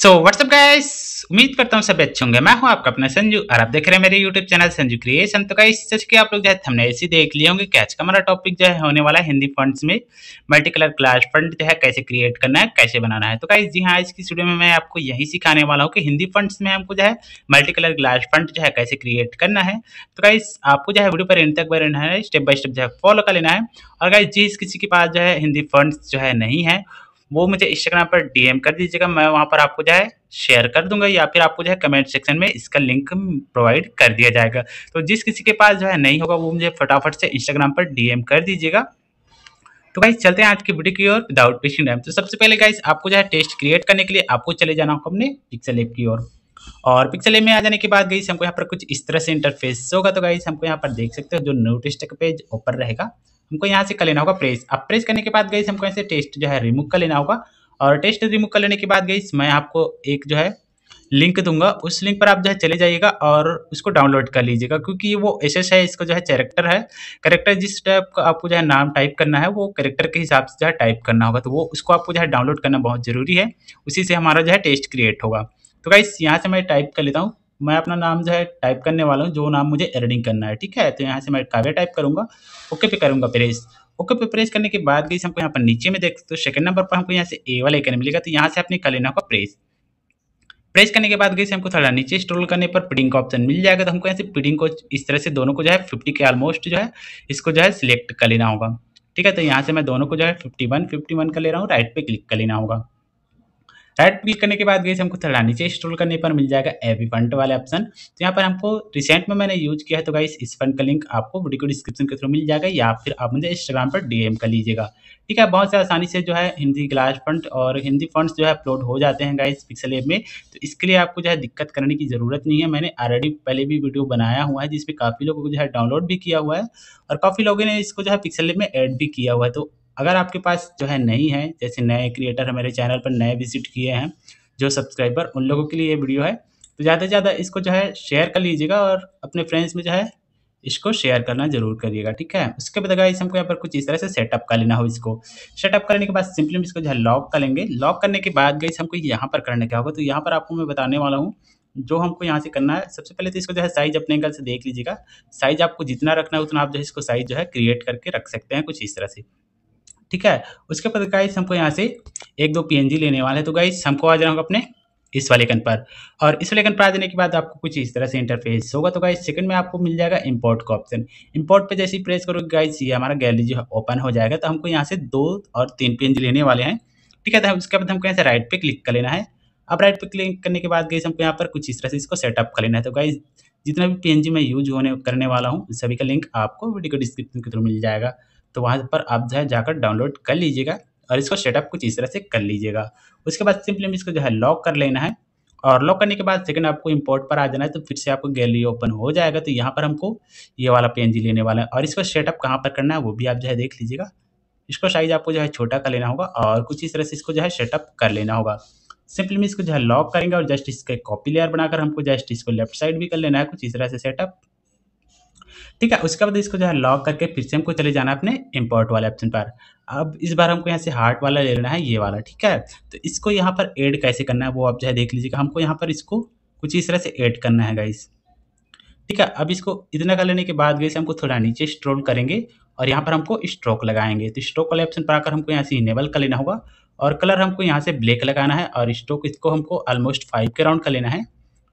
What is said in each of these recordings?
so what's up guys उम्मीद करता हूँ सब अच्छे होंगे मैं हूँ आपका अपना संजू और आप देख रहे हैं मेरे यूट्यूब चैनल संजू क्रिएशन तो गाइस सच के आप लोग जो है हमने ऐसे देख लिए होंगे कैच का हमारा टॉपिक जो है होने वाला है हिंदी फंड्स में मल्टी कलर क्लास फंड जो है कैसे क्रिएट करना है कैसे बनाना है तो गाइस जी हाँ आज की स्टूडियो में मैं आपको यही सिखाने वाला हूँ कि हिंदी फंड्स में हमको जो है मल्टी कलर क्लास फंड जो है कैसे क्रिएट करना है तो गाइस आपको जो है वीडियो पर एंड तक बार रहना है स्टेप बाय स्टेप जो है फॉलो कर लेना है और गाइस जिस किसी के पास जो है हिंदी फंड्स जो है नहीं है वो मुझे इंस्टाग्राम पर डीएम कर दीजिएगा मैं वहाँ पर आपको जो है शेयर कर दूंगा या फिर आपको जो है कमेंट सेक्शन में इसका लिंक प्रोवाइड कर दिया जाएगा तो जिस किसी के पास जो है नहीं होगा वो मुझे फटाफट से इंस्टाग्राम पर डीएम कर दीजिएगा तो गाइज चलते हैं आज की वीडियो की ओर विदाउट पेशिंग टाइम तो सबसे पहले गाइस आपको जो है टेस्ट क्रिएट करने के लिए आपको चले जाना होगा अपने पिक्सल एप की ओर और पिक्सल एप में आ जाने के बाद गई हमको यहाँ पर कुछ इस तरह से इंटरफेस होगा तो गाइस हमको यहाँ पर देख सकते हो जो नोटिस टेक पेज ऊपर रहेगा हमको यहाँ से कर लेना होगा प्रेस अब प्रेस करने के बाद गई हमको यहाँ से टेस्ट जो है रिमूव कर लेना होगा और टेस्ट रिमूव कर लेने के बाद गई मैं आपको एक जो है लिंक दूंगा उस लिंक पर आप जो है चले जाइएगा और उसको डाउनलोड कर लीजिएगा क्योंकि वो एस है इसका जो है कैरेक्टर है कैरेक्टर जिस टाइप का आपको जो है नाम टाइप करना है वो कैरेक्टर के हिसाब से जो है टाइप करना होगा तो वो उसको आपको जो है डाउनलोड करना बहुत ज़रूरी है उसी से हमारा जो है टेस्ट क्रिएट होगा तो गाइस यहाँ से मैं टाइप कर लेता हूँ मैं अपना नाम जो है टाइप करने वाला हूँ जो नाम मुझे एडिटिंग करना है ठीक है तो यहाँ से मैं काव्य टाइप करूँगा ओके पे करूँगा प्रेस ओके पे प्रेस करने के बाद गई हमको यहाँ पर नीचे में देख तो सेकंड नंबर पर हमको यहाँ से ए वाला आइकन मिलेगा तो यहाँ से आपने कर लेना होगा प्रेस प्रेस करने के बाद गई हमको थोड़ा नीचे स्ट्रोल करने पर प्रिंटिंग का ऑप्शन मिल जाएगा तो हमको यहाँ से प्रिंटिंग को इस तरह से दोनों को जो है फिफ्टी के ऑलमोस्ट जो है इसको जो है सिलेक्ट कर लेना होगा ठीक है तो यहाँ से मैं दोनों को जो है फिफ्टी वन फिफ्टी वन कर ले रहा हूँ राइट पे क्लिक कर लेना होगा राइट क्लिक करने के बाद गई हमको थोड़ा नीचे स्ट्रोल करने पर मिल जाएगा एवी फंड वाले ऑप्शन तो यहाँ पर हमको रिसेंट में मैंने यूज किया है तो गाइस इस फंड का लिंक आपको वीडियो डिस्क्रिप्शन के थ्रू मिल जाएगा या फिर आप मुझे इंस्टाग्राम पर डीएम कर लीजिएगा ठीक है बहुत से आसानी से जो है हिंदी ग्लास फंड और हिंदी फंड्स जो है अपलोड हो जाते हैं गाइस पिक्सल एप में तो इसके लिए आपको जो है दिक्कत करने की ज़रूरत नहीं है मैंने ऑलरेडी पहले भी वीडियो बनाया हुआ है जिसमें काफ़ी लोगों को जो है डाउनलोड भी किया हुआ है और काफ़ी लोगों ने इसको जो है पिक्सल एप में ऐड भी किया हुआ है तो अगर आपके पास जो है नहीं है जैसे नए क्रिएटर हमारे चैनल पर नए विजिट किए हैं जो सब्सक्राइबर उन लोगों के लिए ये वीडियो है तो ज़्यादा से ज़्यादा इसको जो है शेयर कर लीजिएगा और अपने फ्रेंड्स में जो है इसको शेयर करना जरूर करिएगा ठीक है उसके बाद गाइस हमको यहाँ पर कुछ इस तरह से सेटअप कर लेना हो इसको सेटअप करने के बाद सिंपली हम इसको जो है लॉक लेंगे लॉक करने के बाद गई हमको यहाँ पर करने क्या होगा तो यहाँ पर आपको मैं बताने वाला हूँ जो हमको यहाँ से करना है सबसे पहले तो इसको जो है साइज अपने एंगल से देख लीजिएगा साइज आपको जितना रखना है उतना आप जो है इसको साइज जो है क्रिएट करके रख सकते हैं कुछ इस तरह से ठीक है उसके बाद गाइस हमको यहाँ से एक दो पीएनजी लेने वाले हैं तो गाइस हमको आ जाना होगा अपने इस वाले कन पर और इस वाले कन पर आ जाने के बाद आपको कुछ इस तरह से इंटरफेस होगा तो गाइस सेकंड में आपको मिल जाएगा इंपोर्ट का ऑप्शन इंपोर्ट पे जैसे ही प्रेस करोगे गाइस ये हमारा गैलरी जो ओपन हो जाएगा तो हमको यहाँ से दो और तीन पेंज लेने वाले हैं ठीक है तो उसके बाद हमको यहाँ से राइट पे क्लिक कर लेना है अब राइट पे क्लिक करने के बाद गाइस हमको यहाँ पर कुछ इस तरह से इसको सेटअप कर लेना है तो गाइस जितना भी पी मैं यूज होने करने वाला हूँ सभी का लिंक आपको वीडियो को डिस्क्रिप्शन के थ्रू मिल जाएगा तो वहाँ पर आप जो है जाकर डाउनलोड कर लीजिएगा और इसको सेटअप कुछ इस तरह से कर लीजिएगा उसके बाद सिंपली हम इसको जो है लॉक कर लेना है और लॉक करने के बाद सेकंड आपको इंपोर्ट पर आ जाना है तो फिर से आपको गैलरी ओपन हो जाएगा तो यहाँ पर हमको ये वाला पेन लेने वाला है और इसको सेटअप कहाँ पर करना है वो भी आप जो है देख लीजिएगा इसको साइज आपको जो है छोटा कर लेना होगा और कुछ इस तरह से इसको जो है सेटअप कर लेना होगा सिंपली में इसको जो है लॉक करेंगे और जस्ट इसका कॉपी लेयर बनाकर हमको जस्ट इसको लेफ्ट साइड भी कर लेना है कुछ इस तरह से सेटअप ठीक है उसके बाद इसको जो है लॉक करके फिर से हमको चले जाना है अपने इम्पोर्ट वाले ऑप्शन पर अब इस बार हमको यहाँ से हार्ट वाला ले लेना है ये वाला ठीक है तो इसको यहाँ पर एड कैसे करना है वो आप जो है देख लीजिएगा हमको यहाँ पर इसको कुछ इस तरह से ऐड करना है गाइस ठीक है अब इसको इतना कर लेने के बाद गई हमको थोड़ा नीचे स्ट्रोल करेंगे और यहाँ पर हमको स्ट्रोक लगाएंगे तो स्ट्रोक वाले ऑप्शन पर आकर हमको यहाँ से इनेबल कर लेना होगा और कलर हमको यहाँ से ब्लैक लगाना है और स्ट्रोक इसको हमको ऑलमोस्ट फाइव के राउंड कर लेना है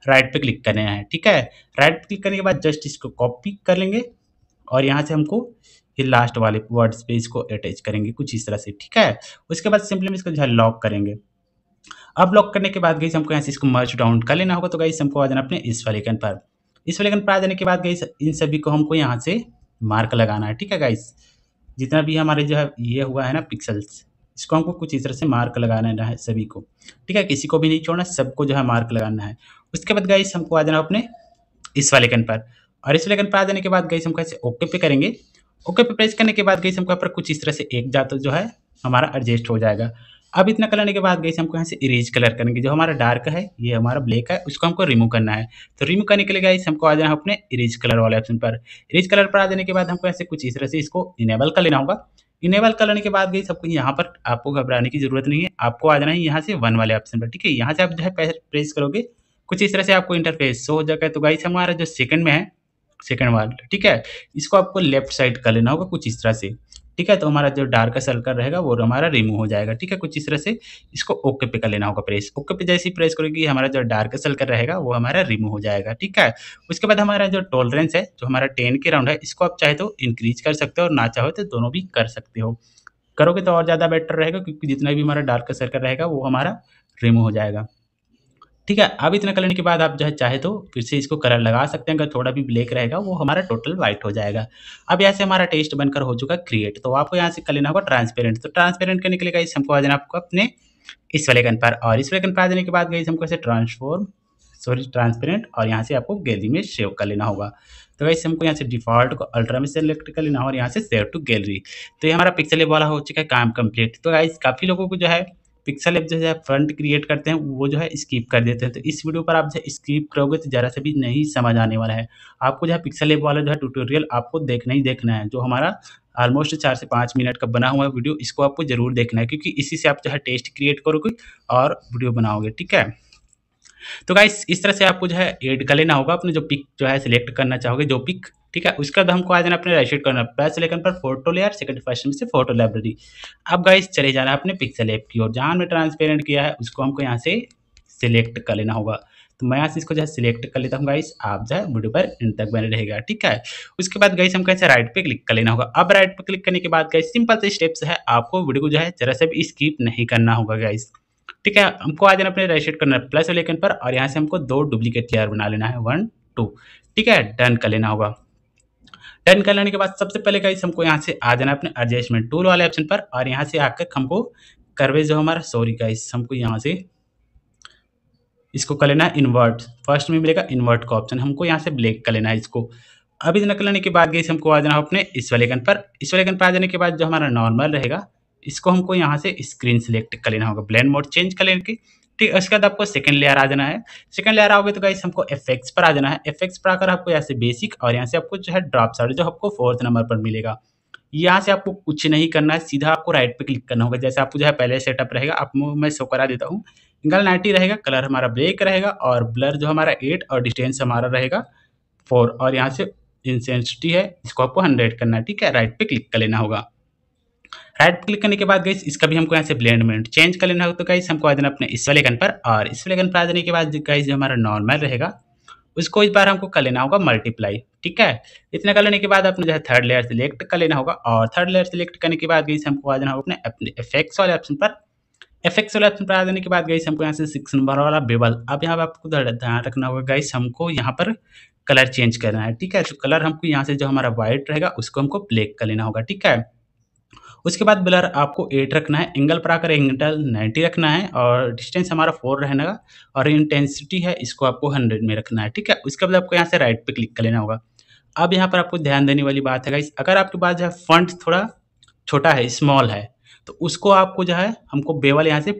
राइट पे क्लिक करना है ठीक है राइट पे क्लिक करने के बाद जस्ट इसको कॉपी कर लेंगे और यहाँ से हमको ये लास्ट वाले वर्ड्स पे इसको अटैच करेंगे कुछ इस तरह से ठीक है उसके बाद सिंपली हम इसको जो है लॉक करेंगे अब लॉक करने के बाद गई हमको यहाँ से इसको मर्च डाउन कर लेना होगा तो गई हमको आ जाना अपने इस वालेकन पर इस वालेकन पर आ जाने के बाद गई इन सभी को हमको यहाँ से मार्क लगाना है ठीक है गाइस जितना भी हमारे जो है ये हुआ है ना पिक्सल्स इसको हमको कुछ इस तरह से मार्क लगाना है सभी को ठीक है किसी को भी नहीं छोड़ना सबको जो है मार्क लगाना है उसके बाद गाइस हमको आ जाना अपने इस वाले कन पर और इस वाले कन पर आ जाने के बाद गाइस हम कैसे ओके पे करेंगे ओके पे प्रेस करने के बाद गई हमको यहाँ पर कुछ इस तरह से एक जाता जो है हमारा एडजस्ट हो जाएगा अब इतना करने के बाद गई हमको यहाँ से इरेज कलर करेंगे जो हमारा डार्क है ये हमारा ब्लैक है उसको हमको रिमूव करना है तो रिमूव करने के लिए गई हमको आ जाना अपने इरेज कलर वाले ऑप्शन पर इरेज कलर पर आ जाने के बाद हमको ऐसे कुछ इस तरह से इसको इनेबल कर लेना होगा इनेबल करने के बाद गई सबको यहाँ पर आपको घबराने की जरूरत नहीं है आपको आ जाना है यहाँ से वन वाले ऑप्शन पर ठीक है यहाँ से आप जो है प्रेस करोगे कुछ इस तरह से आपको इंटरफेस शो हो जाएगा तो गाइस हमारा जो सेकंड में है सेकंड वाला ठीक है इसको आपको लेफ्ट साइड कर लेना होगा कुछ इस तरह से ठीक है तो हमारा जो डार्क सर्कल रहेगा वो हमारा रिमूव हो जाएगा ठीक है कुछ इस तरह से इसको ओके पे कर लेना होगा प्रेस ओके पे जैसे ही प्रेस करोगे हमारा जो डार्क सर्कल रहेगा वो हमारा रिमूव हो जाएगा ठीक है उसके बाद हमारा जो टॉलरेंस है जो हमारा टेन के राउंड है इसको आप चाहे तो इंक्रीज कर सकते हो और ना चाहो तो दोनों भी कर सकते हो करोगे तो और ज़्यादा बेटर रहेगा क्योंकि जितना भी हमारा डार्क सर्कल रहेगा वो हमारा रिमूव हो जाएगा ठीक है अब इतना लेने के बाद आप जो है चाहे तो फिर से इसको कलर लगा सकते हैं अगर थोड़ा भी ब्लैक रहेगा वो हमारा टोटल व्हाइट हो जाएगा अब यहाँ से हमारा टेस्ट बनकर हो चुका क्रिएट तो आपको यहाँ से कर लेना होगा ट्रांसपेरेंट तो ट्रांसपेरेंट करने के लिए गाइस हमको आ जाना आपको अपने इस वाले कन पर और इस वाले कन पर आ जाने के बाद गाइस हमको ऐसे ट्रांसफॉर्म सॉरी ट्रांसपेरेंट और यहाँ से आपको गैलरी में सेव कर लेना होगा तो वैसे हमको यहाँ से डिफॉल्ट को अल्ट्रा में सेलेक्ट कर लेना और यहाँ से सेव टू गैलरी तो ये हमारा पिक्सल वाला हो चुका है काम कंप्लीट तो गाइस काफ़ी लोगों को जो है पिक्सल ऐप जो है फ्रंट क्रिएट करते हैं वो जो है स्किप कर देते हैं तो इस वीडियो पर आप जो है स्किप करोगे तो ज़रा से भी नहीं समझ आने वाला है आपको जो है पिक्सल ऐप वाला जो है ट्यूटोरियल आपको देखना ही देखना है जो हमारा ऑलमोस्ट चार से पाँच मिनट का बना हुआ है वीडियो इसको आपको ज़रूर देखना है क्योंकि इसी से आप जो है टेस्ट क्रिएट करोगे और वीडियो बनाओगे ठीक है तो गाइस इस तरह से आपको जो है एड कर लेना होगा अपने जो पिक जो है सिलेक्ट करना चाहोगे जो पिक ठीक है उसके बाद हमको आ जाना अपने राइट करना प्लस लेकिन पर फोटो लेयर सेकंड फर्स्ट में से फोटो लाइब्रेरी अब गाइस चले जाना अपने पिक्सल ऐप की ओर जहाँ हमने ट्रांसपेरेंट किया है उसको हमको यहाँ से सिलेक्ट कर लेना होगा तो मैं यहाँ से इसको जो है सिलेक्ट कर लेता हूँ गाइस आप जो है वीडियो पर इन तक बने रहेगा ठीक है उसके बाद गाइस हम कैसे राइट पे क्लिक कर लेना होगा अब राइट पे क्लिक करने के बाद गाइस सिंपल से स्टेप्स है आपको वीडियो को जो है जरा से भी स्किप नहीं करना होगा गाइस ठीक है हमको आज अपने रजिस्ट्रेट करना है प्लस लेकिन पर और यहाँ से हमको दो डुप्लीकेट लेयर बना लेना है वन टू ठीक है डन कर लेना होगा डन कर लेने के बाद सबसे पहले कहीं हमको यहाँ से आ जाना अपने एडजस्टमेंट टूल वाले ऑप्शन पर और यहाँ से आकर हमको करवे जो हमारा सॉरी इस हमको यहाँ से इसको कर लेना इन्वर्ट फर्स्ट में मिलेगा इन्वर्ट का ऑप्शन हमको यहाँ से ब्लैक कर लेना है इसको अब इतना कर लेने के बाद गई हमको आ जाना अपने इस वाले गन पर इस वाले गन पर आ जाने के बाद जो हमारा नॉर्मल रहेगा इसको हमको यहाँ से स्क्रीन सेलेक्ट कर लेना होगा ब्लैंड मोड चेंज कर लेने के ठीक उसके बाद आपको सेकंड लेयर आ जाना है सेकंड लेयर आओगे तो गाइस हमको एफेक्ट्स पर आ जाना है एफेक्ट्स पर आकर आपको यहाँ से बेसिक और यहाँ से आपको जो है ड्रॉप साइड जो आपको फोर्थ नंबर पर मिलेगा यहाँ से आपको कुछ नहीं करना है सीधा आपको राइट पर क्लिक करना होगा जैसे आपको जो है पहले सेटअप रहेगा आप मैं शो करा देता हूँ एंगल नाइन्टी रहेगा कलर हमारा ब्रेक रहेगा और ब्लर जो हमारा एट और डिस्टेंस हमारा रहेगा फोर और यहाँ से इंसेंसिटी है इसको आपको हंड्रेड करना है ठीक है राइट पे क्लिक कर लेना होगा राइट क्लिक करने के बाद गई इसका भी हमको यहाँ से ब्लेंड चेंज कर लेना होगा तो गाइस हमको आ जाना अपने इस वाले गन पर और इस वाले गन पर आ जाने के बाद गई जो हमारा नॉर्मल रहेगा उसको इस बार हमको कर लेना होगा मल्टीप्लाई ठीक है इतना कर लेने के बाद आपने जो है थर्ड लेयर सेलेक्ट कर लेना होगा और थर्ड लेयर सेलेक्ट करने के बाद गई हमको आ जाना होगा अपने अपने इफेक्ट्स वाले ऑप्शन पर इफेक्ट्स वाले ऑप्शन पर आ जाने के बाद गई हमको यहाँ से सिक्स नंबर वाला बेबल अब यहाँ पर आपको ध्यान रखना होगा गाइस हमको यहाँ पर कलर चेंज करना है ठीक है तो कलर हमको यहाँ से जो हमारा व्हाइट रहेगा उसको हमको ब्लैक कर लेना होगा ठीक है उसके बाद ब्लर आपको एट रखना है एंगल पर आकर एंगल नाइन्टी रखना है और डिस्टेंस हमारा फोर रहने का और इंटेंसिटी है इसको आपको हंड्रेड में रखना है ठीक है उसके बाद आपको यहाँ से राइट पर क्लिक कर लेना होगा अब यहाँ पर आपको ध्यान देने वाली बात है गाइस अगर आपके पास जो है फंड थोड़ा छोटा है स्मॉल है तो उसको आपको जो है हमको बेवल यहाँ से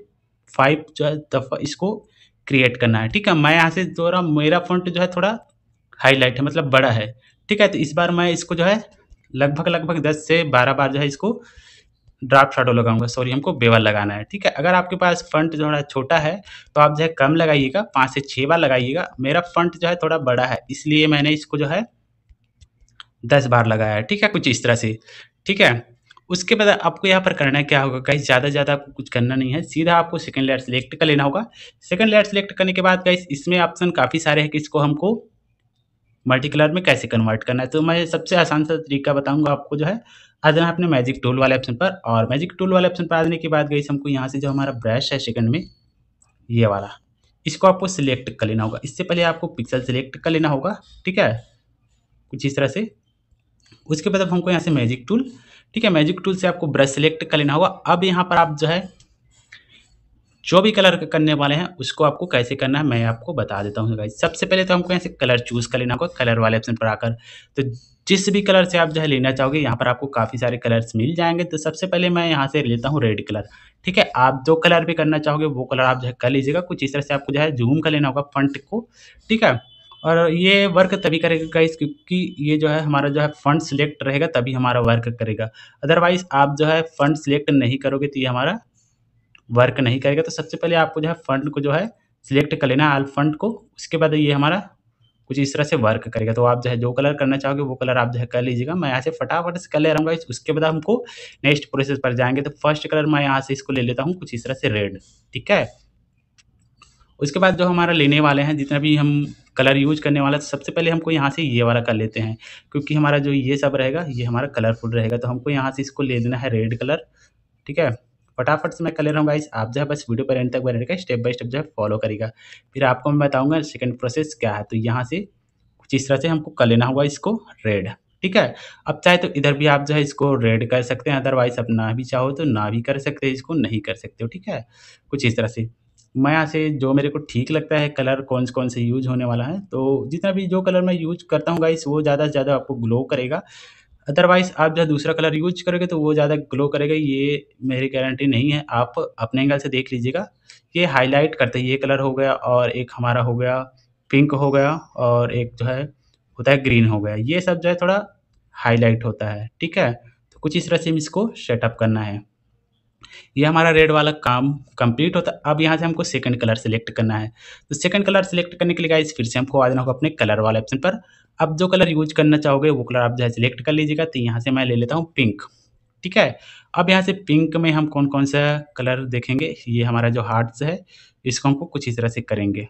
फाइव जो है दफा इसको क्रिएट करना है ठीक है मैं यहाँ से जो रहा मेरा फंड जो है थोड़ा हाईलाइट है मतलब बड़ा है ठीक है तो इस बार मैं इसको जो है लगभग लगभग दस से बारह बार जो है इसको ड्राफ्ट शाडो लगाऊंगा सॉरी हमको बेवल लगाना है ठीक है अगर आपके पास फंट जो है छोटा है तो आप जो है कम लगाइएगा पाँच से छः बार लगाइएगा मेरा फंट जो है थोड़ा बड़ा है इसलिए मैंने इसको जो है दस बार लगाया है ठीक है कुछ इस तरह से ठीक है उसके बाद आपको यहाँ पर करना क्या होगा कहीं ज़्यादा से ज़्यादा आपको कुछ करना नहीं है सीधा आपको सेकंड लेयर सेलेक्ट कर लेना होगा सेकंड लेयर सेलेक्ट करने के बाद कहीं इसमें ऑप्शन काफ़ी सारे हैं कि इसको हमको मल्टी कलर में कैसे कन्वर्ट करना है तो मैं सबसे आसान सा तरीका बताऊंगा आपको जो है आ जाना अपने मैजिक टूल वाले ऑप्शन पर और मैजिक टूल वाले ऑप्शन पर आ जाने के बाद गई हमको यहाँ से जो हमारा ब्रश है सेकंड में ये वाला इसको आपको सिलेक्ट कर लेना होगा इससे पहले आपको पिक्सल सिलेक्ट कर लेना होगा ठीक है कुछ इस तरह से उसके बाद हमको यहाँ से मैजिक टूल ठीक है मैजिक टूल से आपको ब्रश सेलेक्ट कर लेना होगा अब यहाँ पर आप जो है जो भी कलर करने वाले हैं उसको आपको कैसे करना है मैं आपको बता देता हूँ गाइज सबसे पहले तो हमको यहाँ से कलर चूज़ कर लेना होगा कलर वाले ऑप्शन पर आकर तो जिस भी कलर से आप जो है लेना चाहोगे यहाँ पर आपको काफ़ी सारे कलर्स मिल जाएंगे तो सबसे पहले मैं यहाँ से लेता हूँ रेड कलर ठीक है आप जो कलर भी करना चाहोगे वो कलर आप जो है कर लीजिएगा कुछ इस तरह से आपको जो है जूम कर लेना होगा फंट को ठीक है और ये वर्क तभी करेगा गाइस क्योंकि ये जो है हमारा जो है फंड सिलेक्ट रहेगा तभी हमारा वर्क करेगा अदरवाइज आप जो है फंड सिलेक्ट नहीं करोगे तो ये हमारा वर्क नहीं करेगा तो सबसे पहले आपको जो है फंड को जो है सिलेक्ट कर लेना आल फंड को उसके बाद ये हमारा कुछ इस तरह से वर्क करेगा तो आप जो है जो कलर करना चाहोगे वो कलर आप जो है कर लीजिएगा मैं यहाँ से फटाफट से कर ले उसके बाद हमको नेक्स्ट प्रोसेस पर जाएंगे तो फर्स्ट कलर मैं यहाँ से इसको ले लेता हूँ कुछ इस तरह से रेड ठीक है उसके बाद जो हमारा लेने वाले हैं जितना भी हम कलर यूज करने वाला तो सबसे पहले हमको यहाँ से ये वाला कर लेते हैं क्योंकि हमारा जो ये सब रहेगा ये हमारा कलरफुल रहेगा तो हमको यहाँ से इसको ले लेना है रेड कलर ठीक है फटाफट से मैं कर ले रहा हूँ गाइस आप जो है बस वीडियो पर एंड तक बने स्टेप बाय स्टेप जो है फॉलो करेगा फिर आपको मैं बताऊँगा सेकेंड प्रोसेस क्या है तो यहाँ से कुछ इस तरह से हमको कर लेना होगा इसको रेड ठीक है अब चाहे तो इधर भी आप जो है इसको रेड कर सकते हैं अदरवाइज आप ना भी चाहो तो ना भी कर सकते हैं इसको नहीं कर सकते हो ठीक है कुछ इस तरह से मैं यहाँ से जो मेरे को ठीक लगता है कलर कौन से कौन से यूज होने वाला है तो जितना भी जो कलर मैं यूज करता हूँ गाइस वो ज़्यादा से ज़्यादा आपको ग्लो करेगा अदरवाइज आप जो दूसरा कलर यूज करोगे तो वो ज़्यादा ग्लो करेगा ये मेरी गारंटी नहीं है आप अपने एंगल से देख लीजिएगा ये हाईलाइट करते ही ये कलर हो गया और एक हमारा हो गया पिंक हो गया और एक जो है होता है ग्रीन हो गया ये सब जो है थोड़ा हाईलाइट होता है ठीक है तो कुछ इस तरह से हम इसको सेटअप करना है ये हमारा रेड वाला काम कंप्लीट होता है अब यहाँ से हमको सेकंड कलर सेलेक्ट करना है तो सेकंड कलर सेलेक्ट करने के लिए गाइस फिर से हमको आ जाना होगा अपने कलर वाले ऑप्शन पर अब जो कलर यूज करना चाहोगे वो कलर आप जो है सिलेक्ट कर लीजिएगा तो यहाँ से मैं ले लेता हूँ पिंक ठीक है अब यहाँ से पिंक में हम कौन कौन सा कलर देखेंगे ये हमारा जो हार्ट्स है इसको हमको कुछ इस तरह से करेंगे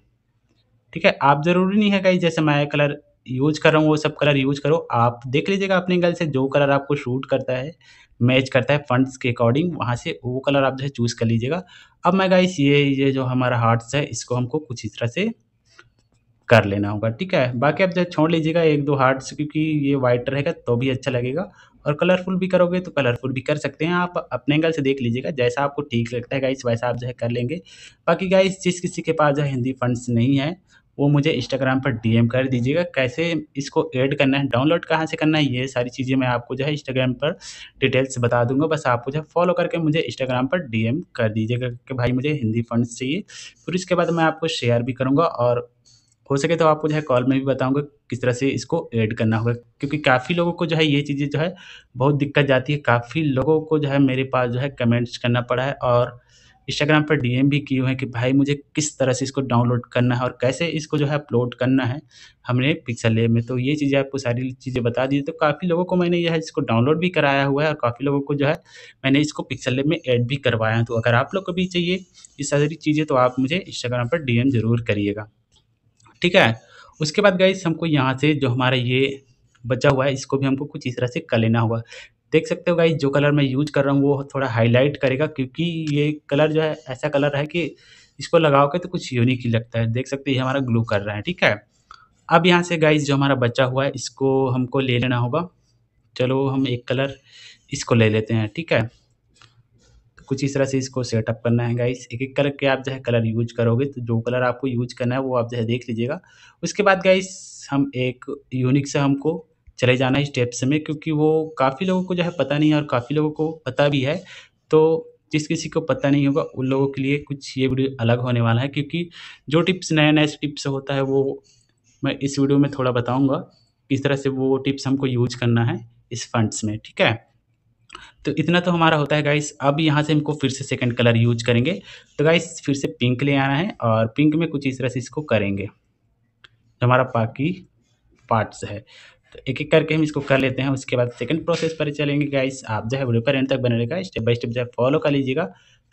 ठीक है आप ज़रूरी नहीं है गाइस जैसे मैं कलर यूज़ कर रहा हूँ वो सब कलर यूज़ करो आप देख लीजिएगा अपने गल से जो कलर आपको शूट करता है मैच करता है फंड्स के अकॉर्डिंग वहाँ से वो कलर आप जो है चूज़ कर लीजिएगा अब मैं गाइस ये ये जो हमारा हार्ट्स है इसको हमको कुछ इस तरह से कर लेना होगा ठीक है बाकी आप जो छोड़ लीजिएगा एक दो हार्ट्स क्योंकि ये वाइट रहेगा तो भी अच्छा लगेगा और कलरफुल भी करोगे तो कलरफुल भी कर सकते हैं आप अपने एंगल से देख लीजिएगा जैसा आपको ठीक लगता है गाइस वैसा आप जो है कर लेंगे बाकी गाइस जिस किसी के पास जो है हिंदी फंड्स नहीं है वो मुझे इंस्टाग्राम पर डीएम कर दीजिएगा कैसे इसको ऐड करना है डाउनलोड कहाँ से करना है ये सारी चीज़ें मैं आपको जो है इंस्टाग्राम पर डिटेल्स बता दूंगा बस आपको जो है फॉलो करके मुझे इंस्टाग्राम पर डीएम कर दीजिएगा कि भाई मुझे हिंदी फंड्स चाहिए फिर इसके बाद मैं आपको शेयर भी करूँगा और हो सके तो आपको जो है कॉल में भी बताऊंगा किस तरह से इसको ऐड करना होगा क्योंकि काफ़ी लोगों को जो है ये चीज़ें जो है बहुत दिक्कत जाती है काफ़ी लोगों को जो है मेरे पास जो है कमेंट्स करना पड़ा है और इंस्टाग्राम पर डीएम भी किए हुए हैं कि भाई मुझे किस तरह से इसको डाउनलोड करना है और कैसे इसको जो है अपलोड करना है हमने पिक्सल ले में तो ये चीज़ें आपको सारी चीज़ें बता दी तो काफ़ी लोगों को मैंने यह इसको डाउनलोड भी कराया हुआ है और काफ़ी लोगों को जो है मैंने इसको पिक्सल ले में ऐड भी करवाया है तो अगर आप लोग को भी चाहिए ये सारी चीज़ें तो आप मुझे इंस्टाग्राम पर डी ज़रूर करिएगा ठीक है उसके बाद गई हमको यहाँ से जो हमारा ये बचा हुआ है इसको भी हमको कुछ इस तरह से कर लेना होगा देख सकते हो गाइज जो कलर मैं यूज कर रहा हूँ वो थोड़ा हाईलाइट करेगा क्योंकि ये कलर जो है ऐसा कलर है कि इसको लगाओगे तो कुछ यूनिक ही लगता है देख सकते हो ये हमारा ग्लू कर रहा है ठीक है अब यहाँ से गाइज जो हमारा बचा हुआ है इसको हमको ले लेना होगा चलो हम एक कलर इसको ले लेते हैं ठीक है तो कुछ इस तरह से इसको सेटअप करना है गाइस एक एक कलर के आप जो है कलर यूज करोगे तो जो कलर आपको यूज करना है वो आप जो है देख लीजिएगा उसके बाद गाइस हम एक यूनिक से हमको चले जाना इस टेप्स में क्योंकि वो काफ़ी लोगों को जो है पता नहीं है और काफ़ी लोगों को पता भी है तो जिस किसी को पता नहीं होगा उन लोगों के लिए कुछ ये वीडियो अलग होने वाला है क्योंकि जो टिप्स नया नया टिप्स होता है वो मैं इस वीडियो में थोड़ा बताऊँगा किस तरह से वो टिप्स हमको यूज करना है इस फंड्स में ठीक है तो इतना तो हमारा होता है गाइस अब यहाँ से हमको फिर से सेकंड कलर यूज करेंगे तो गाइस फिर से पिंक ले आना है और पिंक में कुछ इस तरह से इसको करेंगे जो हमारा बाकी पार्ट्स है तो एक एक करके हम इसको कर लेते हैं उसके बाद सेकंड प्रोसेस पर चलेंगे गाइस आप जो है वीडियो पर एंड तक बने रहेगा स्टेप बाय स्टेप जो है फॉलो कर लीजिएगा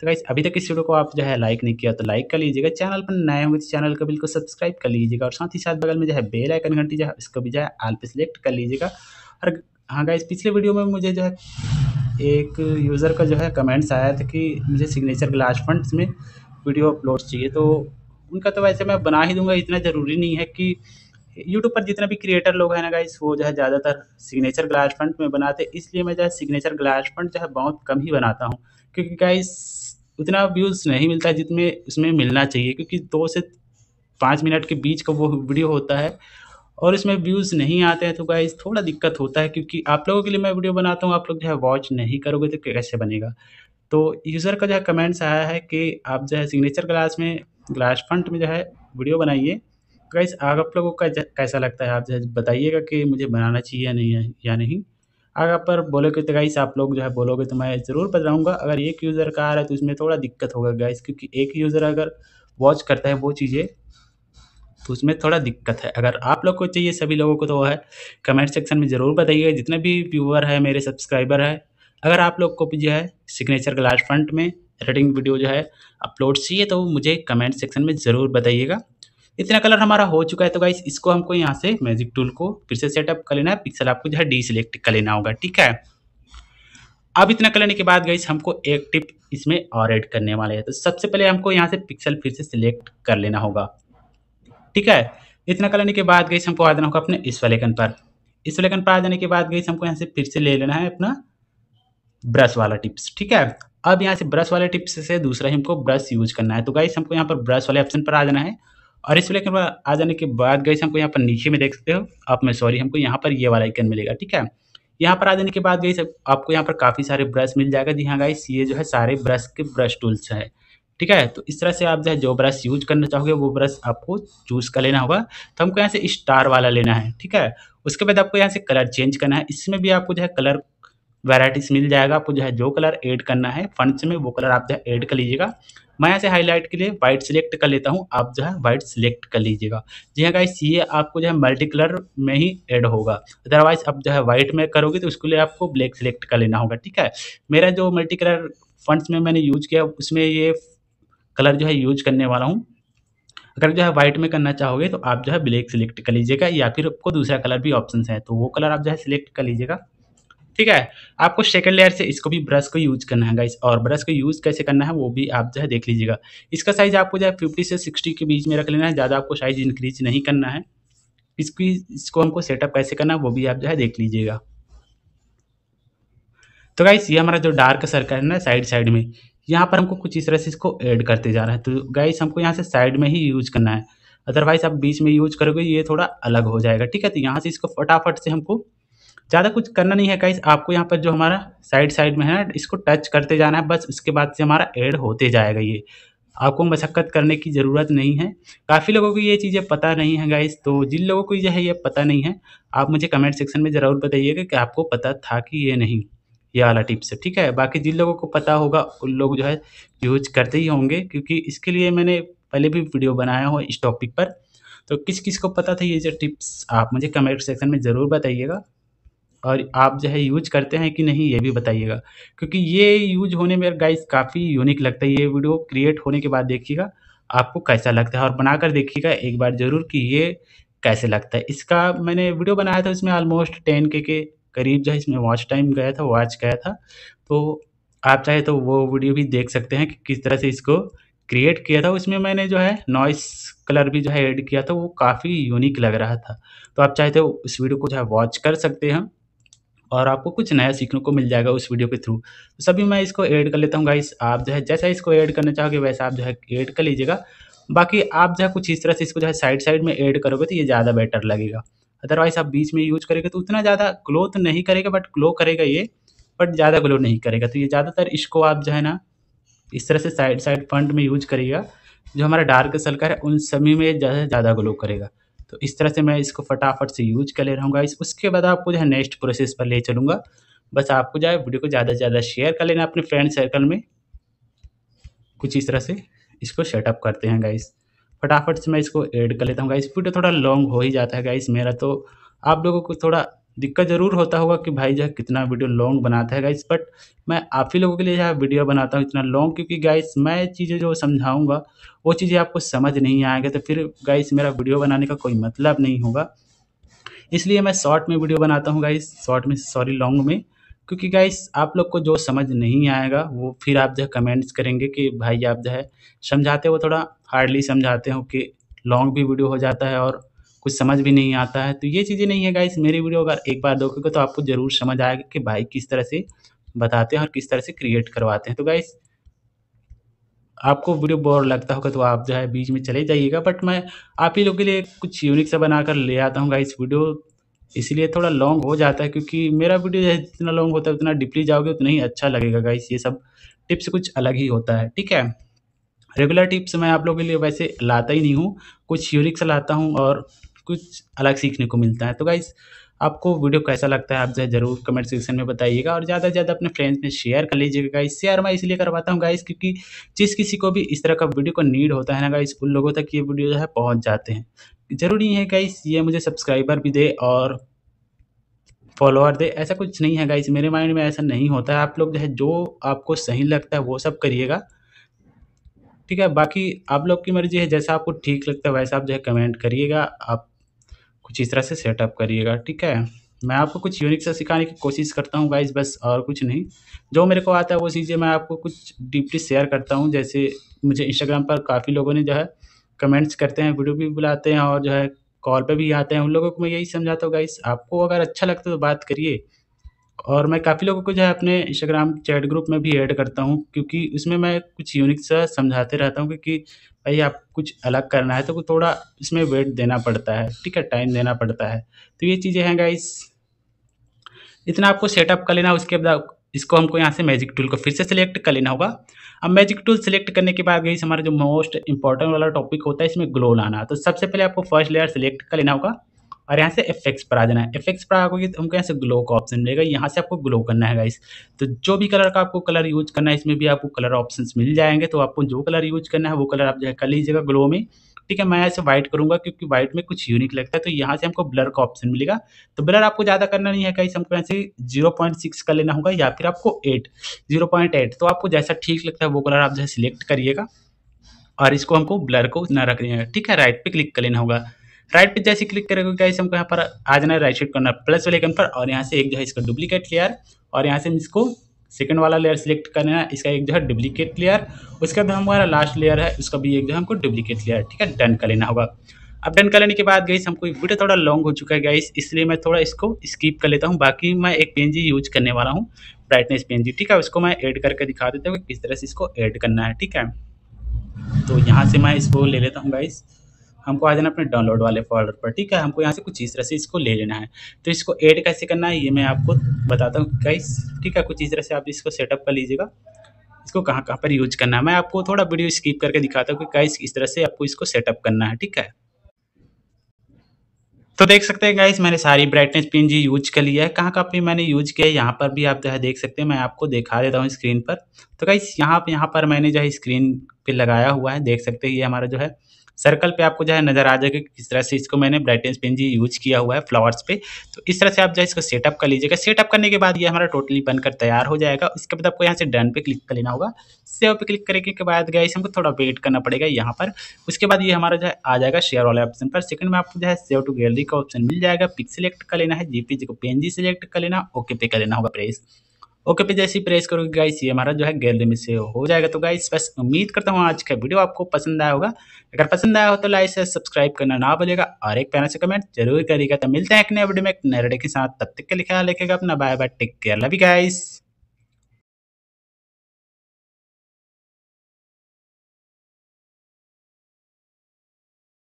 तो गाइस अभी तक इस वीडियो को आप जो है लाइक नहीं किया तो लाइक कर लीजिएगा चैनल पर नए होंगे तो चैनल को बिल्कुल सब्सक्राइब कर लीजिएगा और साथ ही साथ बगल में जो है बेल आइकन घंटी जो है इसको भी जो है आल पे सिलेक्ट कर लीजिएगा और हाँ गाइस पिछले वीडियो में मुझे जो है एक यूज़र का जो है कमेंट्स आया था कि मुझे सिग्नेचर ग्लास फंड्स में वीडियो अपलोड चाहिए तो उनका तो वैसे मैं बना ही दूंगा इतना ज़रूरी नहीं है कि यूट्यूब पर जितने भी क्रिएटर लोग हैं ना गाइस वो जो है ज़्यादातर सिग्नेचर ग्लास फ्रंट में बनाते हैं इसलिए मैं जो है सिग्नेचर ग्लास फ्रंट जो है बहुत कम ही बनाता हूँ क्योंकि गाइस उतना व्यूज़ नहीं मिलता जितने उसमें मिलना चाहिए क्योंकि दो से पाँच मिनट के बीच का वो वीडियो होता है और इसमें व्यूज़ नहीं आते हैं तो गाइज थोड़ा दिक्कत होता है क्योंकि आप लोगों के लिए मैं वीडियो बनाता हूँ आप लोग जो है वॉच नहीं करोगे तो कैसे बनेगा तो यूज़र का जो है कमेंट्स आया है कि आप जो है सिग्नेचर ग्लास में ग्लास फ्रंट में जो है वीडियो बनाइए गैस आप लोगों को कैसा लगता है आप बताइएगा कि मुझे बनाना चाहिए या नहीं या नहीं अगर आप पर बोलोगे तो गाइस आप लोग जो है बोलोगे तो मैं ज़रूर बताऊँगा अगर एक यूज़र का आ रहा है तो इसमें थोड़ा दिक्कत होगा गाइस क्योंकि एक यूज़र अगर वॉच करता है वो चीज़ें तो उसमें थोड़ा दिक्कत है अगर आप लोग को चाहिए सभी लोगों को तो है कमेंट सेक्शन में ज़रूर बताइएगा जितने भी व्यूअर है मेरे सब्सक्राइबर है अगर आप लोग को भी जो है सिग्नेचर के फ्रंट में रेटिंग वीडियो जो है अपलोड चाहिए तो मुझे कमेंट सेक्शन में ज़रूर बताइएगा इतना कलर हमारा हो चुका है तो गाइस इसको हमको यहाँ से मैजिक टूल को फिर से सेटअप कर लेना है पिक्सल आपको जो है डी सिलेक्ट कर लेना होगा ठीक है अब इतना करने के बाद गई हमको एक टिप इसमें और एड करने वाले हैं तो सबसे पहले हमको यहाँ से पिक्सल फिर से सिलेक्ट कर लेना होगा ठीक है इतना कलरने के बाद गई हमको आ जाना होगा अपने इस वाले कन पर इस वाले कन पर आ जाने के बाद गई हमको यहाँ से फिर से ले लेना है अपना ब्रश वाला टिप्स ठीक है अब यहाँ से ब्रश वाले टिप्स से दूसरा हमको ब्रश यूज करना है तो गाइस हमको यहाँ पर ब्रश वाले ऑप्शन पर आ जाना है और इस वाले आ जाने के बाद गई हमको यहाँ पर नीचे में देख सकते हो आप में सॉरी हमको यहाँ पर ये वाला आइकन मिलेगा ठीक है यहाँ पर आ जाने के बाद गई आपको यहाँ पर काफ़ी सारे ब्रश मिल जाएगा जी हाँ गाइस ये जो है सारे ब्रश के ब्रश टूल्स हैं ठीक है तो इस तरह से आप जो है जो ब्रश यूज करना चाहोगे वो ब्रश आपको चूज कर लेना होगा तो हमको यहाँ से स्टार वाला लेना है ठीक है उसके बाद आपको यहाँ से कलर चेंज करना है इसमें भी आपको जो है कलर वेराइटीज मिल जाएगा आपको जो है जो कलर ऐड करना है फंड्स में वो कलर आप जो है ऐड कर लीजिएगा मैं यहाँ से हाईलाइट के लिए वाइट सिलेक्ट कर लेता हूँ आप जो है वाइट सिलेक्ट कर लीजिएगा जी हाँ गाइस ये आपको जो है मल्टी कलर में ही एड होगा अदरवाइज आप जो है वाइट में करोगे तो उसके लिए आपको ब्लैक सिलेक्ट कर लेना होगा ठीक है मेरा जो मल्टी कलर फंड्स में मैंने यूज किया उसमें ये कलर जो है यूज करने वाला हूँ अगर जो है व्हाइट में करना चाहोगे तो आप जो है ब्लैक सिलेक्ट कर लीजिएगा या फिर आपको दूसरा कलर भी ऑप्शन है तो वो कलर आप जो है सिलेक्ट कर लीजिएगा ठीक है आपको सेकंड लेयर से इसको भी ब्रश को यूज करना है गाइस और ब्रश को यूज कैसे करना है वो भी आप जो है देख लीजिएगा इसका साइज आपको जो है फिफ्टी से सिक्सटी के बीच में रख लेना है ज़्यादा आपको साइज इंक्रीज नहीं करना है इसकी इसको हमको सेटअप कैसे करना है वो भी आप जो है देख लीजिएगा तो गाइस ये हमारा जो डार्क सर्कल है ना साइड साइड में यहाँ पर हमको कुछ इस तरह से इसको ऐड करते जा रहा है तो गाइस हमको यहाँ से साइड में ही यूज करना है अदरवाइज आप बीच में यूज करोगे ये थोड़ा अलग हो जाएगा ठीक है तो यहाँ से इसको फटाफट से हमको ज़्यादा कुछ करना नहीं है गाइस आपको यहाँ पर जो हमारा साइड साइड में है ना इसको टच करते जाना है बस उसके बाद से हमारा ऐड होते जाएगा ये आपको मशक्क़त करने की ज़रूरत नहीं है काफ़ी लोगों को ये चीज़ें पता नहीं है गाइस तो जिन लोगों को यह है ये पता नहीं है आप मुझे कमेंट सेक्शन में ज़रूर बताइएगा कि आपको पता था कि ये नहीं ये वाला टिप्स है ठीक है बाकी जिन लोगों को पता होगा उन लोग जो है यूज करते ही होंगे क्योंकि इसके लिए मैंने पहले भी वीडियो बनाया हुआ इस टॉपिक पर तो किस किस को पता था ये जो टिप्स आप मुझे कमेंट सेक्शन में ज़रूर बताइएगा और आप जो है यूज करते हैं कि नहीं ये भी बताइएगा क्योंकि ये यूज होने में गाइस काफ़ी यूनिक लगता है ये वीडियो क्रिएट होने के बाद देखिएगा आपको कैसा लगता है और बनाकर देखिएगा एक बार ज़रूर कि ये कैसे लगता है इसका मैंने वीडियो बनाया था इसमें ऑलमोस्ट टेन के के करीब जो है इसमें वॉच टाइम गया था वॉच गया था तो आप चाहे तो वो वीडियो भी देख सकते हैं कि किस तरह से इसको क्रिएट किया था उसमें मैंने जो है नॉइस कलर भी जो है ऐड किया था वो काफ़ी यूनिक लग रहा था तो आप चाहे तो उस वीडियो को जो है वॉच कर सकते हैं और आपको कुछ नया सीखने को मिल जाएगा उस वीडियो के थ्रू तो सभी मैं इसको ऐड कर लेता हूँ गाइस आप जो है जैसा इसको ऐड करना चाहोगे वैसा आप जो है ऐड कर लीजिएगा बाकी आप जो है कुछ इस तरह से इसको जो है साइड साइड में ऐड करोगे तो ये ज़्यादा बेटर लगेगा अदरवाइज आप बीच में यूज करेंगे तो उतना ज़्यादा ग्लो तो नहीं करेगा बट ग्लो करेगा ये बट ज़्यादा ग्लो नहीं करेगा तो ये ज़्यादातर इसको आप जो है ना इस तरह से साइड साइड फंड में यूज करिएगा जो हमारा डार्क सल्कर है उन सभी में ज़्यादा ज़्यादा ग्लो करेगा तो इस तरह से मैं इसको फटाफट से यूज कर ले रहा हूँ इस उसके बाद आपको जो है नेक्स्ट प्रोसेस पर ले चलूँगा बस आपको जो है वीडियो को ज़्यादा से ज़्यादा शेयर कर लेना अपने फ्रेंड सर्कल में कुछ इस तरह से इसको सेटअप करते हैं गाइस फटाफट से मैं इसको ऐड कर लेता हूँ गाइस वीडियो थोड़ा लॉन्ग हो ही जाता है गाइस मेरा तो आप लोगों को थोड़ा दिक्कत ज़रूर होता होगा कि भाई जो है कितना वीडियो लॉन्ग बनाता है गाइस बट मैं आप ही लोगों के लिए जो है वीडियो बनाता हूँ इतना लॉन्ग क्योंकि गाइस मैं चीज़ें जो समझाऊँगा वो चीज़ें आपको समझ नहीं आएगा तो फिर गाइस मेरा वीडियो बनाने का कोई मतलब नहीं होगा इसलिए मैं शॉर्ट में वीडियो बनाता हूँ गाइस शॉर्ट में सॉरी लॉन्ग में क्योंकि गाइस आप लोग को जो समझ नहीं आएगा वो फिर आप जो है कमेंट्स करेंगे कि भाई आप जो है समझाते हो थोड़ा हार्डली समझाते हो कि लॉन्ग भी वीडियो हो जाता है और कुछ समझ भी नहीं आता है तो ये चीज़ें नहीं है गाइस मेरी वीडियो अगर एक बार देखोगे तो आपको ज़रूर समझ आएगा कि भाई किस तरह से बताते हैं और किस तरह से क्रिएट करवाते हैं तो गाइस आपको वीडियो बोर लगता होगा तो आप जो है बीच में चले जाइएगा बट मैं आप ही लोग के लिए कुछ यूनिक सा बनाकर ले आता हूँ गाइस वीडियो इसलिए थोड़ा लॉन्ग हो जाता है क्योंकि मेरा वीडियो जितना लॉन्ग होता है उतना डिपली जाओगे उतना ही अच्छा लगेगा गाइस ये सब टिप्स कुछ अलग ही होता है ठीक है रेगुलर टिप्स मैं आप लोगों के लिए वैसे लाता ही नहीं हूँ कुछ यूनिक से लाता हूँ और कुछ अलग सीखने को मिलता है तो गाइस आपको वीडियो कैसा लगता है आप ज़रूर कमेंट सेक्शन में बताइएगा और ज़्यादा से ज़्यादा अपने फ्रेंड्स में शेयर कर लीजिएगा गाइस शेयर मैं इसलिए करवाता हूँ गाइस क्योंकि जिस किसी को भी इस तरह का वीडियो को नीड होता है ना गाइस उन लोगों तक ये वीडियो जो है पहुँच जाते हैं ज़रूरी है गाइस ये मुझे सब्सक्राइबर भी दे और फॉलोअर दे ऐसा कुछ नहीं है गाइस मेरे माइंड में ऐसा नहीं होता है आप लोग जो है जो आपको सही लगता है वो सब करिएगा ठीक है बाकी आप लोग की मर्ज़ी है जैसा आपको ठीक लगता है वैसा आप जो है कमेंट करिएगा आप कुछ इस तरह से सेटअप करिएगा ठीक है मैं आपको कुछ यूनिक से सिखाने की कोशिश करता हूँ गाइज बस और कुछ नहीं जो मेरे को आता है वो चीज़ें मैं आपको कुछ डीपली शेयर करता हूँ जैसे मुझे इंस्टाग्राम पर काफ़ी लोगों ने जो है कमेंट्स करते हैं वीडियो भी बुलाते हैं और जो है कॉल पे भी आते हैं उन लोगों को मैं यही समझाता हूँ गाइस आपको अगर अच्छा लगता है तो बात करिए और मैं काफ़ी लोगों को जो है अपने इंस्टाग्राम चैट ग्रुप में भी ऐड करता हूँ क्योंकि उसमें मैं कुछ यूनिक सा समझाते रहता हूँ क्योंकि भाई आप कुछ अलग करना है तो थोड़ा इसमें वेट देना पड़ता है ठीक है टाइम देना पड़ता है तो ये चीज़ें हैं गाइस इतना आपको सेटअप कर लेना उसके बाद इसको हमको यहाँ से मैजिक टूल को फिर से सिलेक्ट कर लेना होगा अब मैजिक टूल सेलेक्ट करने के बाद गई हमारा जो मोस्ट इंपॉर्टेंट वाला टॉपिक होता है इसमें ग्लो लाना तो सबसे पहले आपको फर्स्ट लेयर सेलेक्ट कर लेना होगा और यहाँ से एफेक्स पर आ जाना है एफेक्स पर आगे तो हमको यहाँ से ग्लो का ऑप्शन मिलेगा यहाँ से आपको ग्लो करना है गाइस तो जो भी कलर का आपको कलर यूज करना है इसमें भी आपको कलर ऑप्शन मिल जाएंगे तो आपको जो कलर यूज करना है वो कलर आप जो है कर लीजिएगा ग्लो में ठीक है मैं ऐसे व्हाइट करूंगा क्योंकि व्हाइट में कुछ यूनिक लगता है तो यहाँ से हमको ब्लर का ऑप्शन मिलेगा तो ब्लर आपको ज़्यादा करना नहीं है कहीं हमको यहाँ से जीरो पॉइंट सिक्स का लेना होगा या फिर आपको एट जीरो पॉइंट एट तो आपको जैसा ठीक लगता है वो कलर आप जो है सिलेक्ट करिएगा और इसको हमको ब्लर को ना रख है ठीक है राइट पे क्लिक कर लेना होगा राइट पे जैसे क्लिक करेंगे गाइस हमको यहाँ पर आ जाना है राइट साइड कॉर्नर प्लस वाले आइकन पर और यहाँ से एक जो है इसका डुप्लीकेट लेयर और यहाँ से हम इसको सेकंड वाला लेयर सेलेक्ट करना है इसका एक जो है डुप्लीकेट लेयर उसका भी हमारा लास्ट लेयर है उसका भी एक जो है हमको डुप्लीकेट लेयर ठीक है डन कर लेना होगा अब डन कर लेने के बाद गाइस हमको वीडियो थोड़ा लॉन्ग हो चुका है गाइस इसलिए मैं थोड़ा इसको स्किप कर लेता हूँ बाकी मैं एक पेन जी यूज करने वाला हूँ ब्राइटनेस पेन जी ठीक है उसको मैं ऐड करके दिखा देता हूँ किस तरह से इसको ऐड करना है ठीक है तो यहाँ से मैं इसको ले लेता हूँ गाइस हमको आ जाना अपने डाउनलोड वाले फोल्डर पर ठीक है हमको यहाँ से कुछ इस तरह से इसको ले लेना है तो इसको ऐड कैसे करना है ये मैं आपको बताता हूँ कैस ठीक है कुछ इस तरह से आप इसको सेटअप कर लीजिएगा इसको कहाँ कहाँ पर यूज करना है मैं आपको थोड़ा वीडियो स्किप करके दिखाता हूँ कि कैस इस तरह से आपको इसको सेटअप करना है ठीक है तो देख सकते हैं गाइस मैंने सारी ब्राइटनेस पिन जी यूज कर लिया है कहाँ कहाँ पे मैंने यूज किया है यहाँ पर भी आप जो है देख सकते हैं मैं आपको दिखा देता हूँ स्क्रीन पर तो गाइस यहाँ यहाँ पर मैंने जो है स्क्रीन पे लगाया हुआ है देख सकते हैं ये हमारा जो है सर्कल पे आपको जो है नजर आ जाएगा किस तरह से इसको मैंने ब्राइटनेस पेन जी यूज किया हुआ है फ्लावर्स पे तो इस तरह से आप जो है इसको सेटअप कर लीजिएगा सेटअप करने के बाद ये हमारा टोटली बनकर तैयार हो जाएगा उसके बाद आपको यहाँ से डन पे क्लिक कर लेना होगा सेव पे क्लिक करने के बाद गए हमको थोड़ा वेट करना पड़ेगा यहाँ पर उसके बाद ये हमारा जो है आ जाएगा शेयर वाले ऑप्शन पर सेकंड में आपको जो है सेव टू गैलरी का ऑप्शन मिल जाएगा पिक सिलेक्ट कर लेना है जी को पेन सिलेक्ट कर लेना ओके पे कर लेना होगा प्रेस ओके पे जैसे ही प्रेस करोगे गाइस ये हमारा जो है गैलरी में से हो जाएगा तो गाइस बस उम्मीद करता हूँ आज का वीडियो आपको पसंद आया होगा अगर पसंद आया हो तो लाइक से सब्सक्राइब करना ना भूलेगा और एक पैनल से कमेंट जरूर करिएगा तो मिलते हैं एक नए वीडियो में एक नए के साथ तब तक के लिखा लिखेगा अपना bye bye take care lovely guys